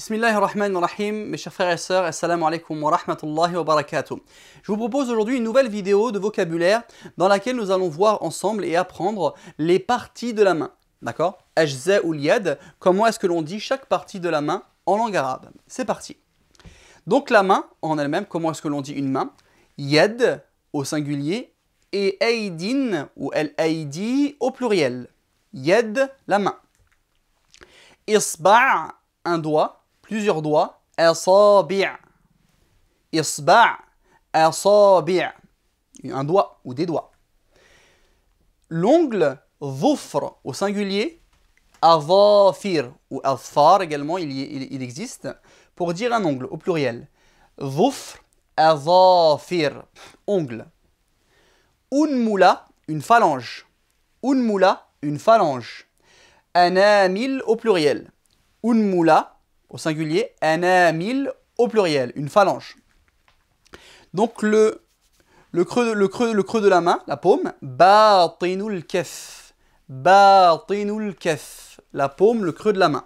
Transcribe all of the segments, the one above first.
Bismillah ar-Rahman rahim mes chers frères et sœurs, assalamu alaikum wa rahmatullahi wa barakatuh. Je vous propose aujourd'hui une nouvelle vidéo de vocabulaire dans laquelle nous allons voir ensemble et apprendre les parties de la main. D'accord Ajza ou yed. comment est-ce que l'on dit chaque partie de la main en langue arabe C'est parti. Donc la main en elle-même, comment est-ce que l'on dit une main Yad au singulier et Aydin ou el aidi au pluriel. Yad, la main. Isba', un doigt plusieurs doigts. Asabi' Isba' Asabi' Un doigt ou des doigts. L'ongle Zufr au singulier. Azafir ou fir également, il, existe. Pour dire un ongle au pluriel. Zufr, Azafir, ongle. Unmula, une phalange. Unmula, une phalange. Un Anamil au pluriel. Unmula, au singulier, anamil au pluriel, une phalange. Donc le, le, creux, le, creux, le creux de la main, la paume, batinul kef, batinul kef, la paume, le creux de la main.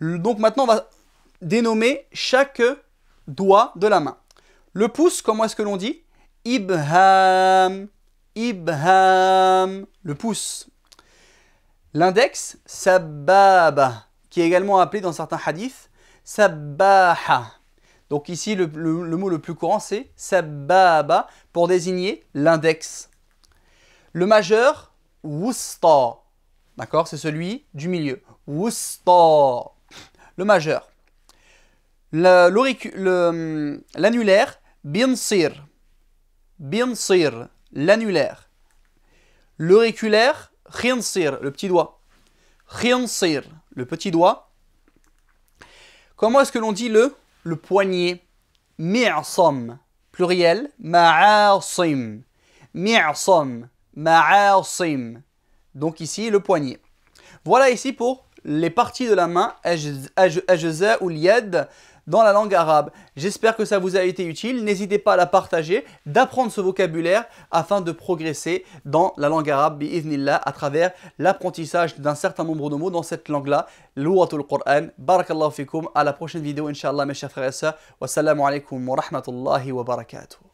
Donc maintenant, on va dénommer chaque doigt de la main. Le pouce, comment est-ce que l'on dit Ibham, ibham, le pouce. L'index, sababa, qui est également appelé dans certains hadiths sabbaha. Donc ici, le, mot le plus courant, c'est sabbaba, pour désigner l'index. Le majeur, wusta. D'accord C'est celui du milieu. Wusta. Le majeur. L'annulaire, binsir. Binsir, l'annulaire. L'auriculaire, khinsir, le petit doigt. Khinsir le petit doigt. Comment est-ce que l'on dit le, le poignet Mi'asam, pluriel, ma'asim. Mi'asam, ma'asim. Donc ici, le poignet. Voilà ici pour les parties de la main, ajza ou dans la langue arabe. J'espère que ça vous a été utile. N'hésitez pas à la partager, d'apprendre ce vocabulaire afin de progresser dans la langue arabe, bi'idhnillah, à travers l'apprentissage d'un certain nombre de mots dans cette langue-là, l'ouatul Qur'an. Barakallahu fikoum. À la prochaine vidéo, inshallah, mes chers frères et sœurs. Wassalamu alaikum wa rahmatullahi wa barakatuh.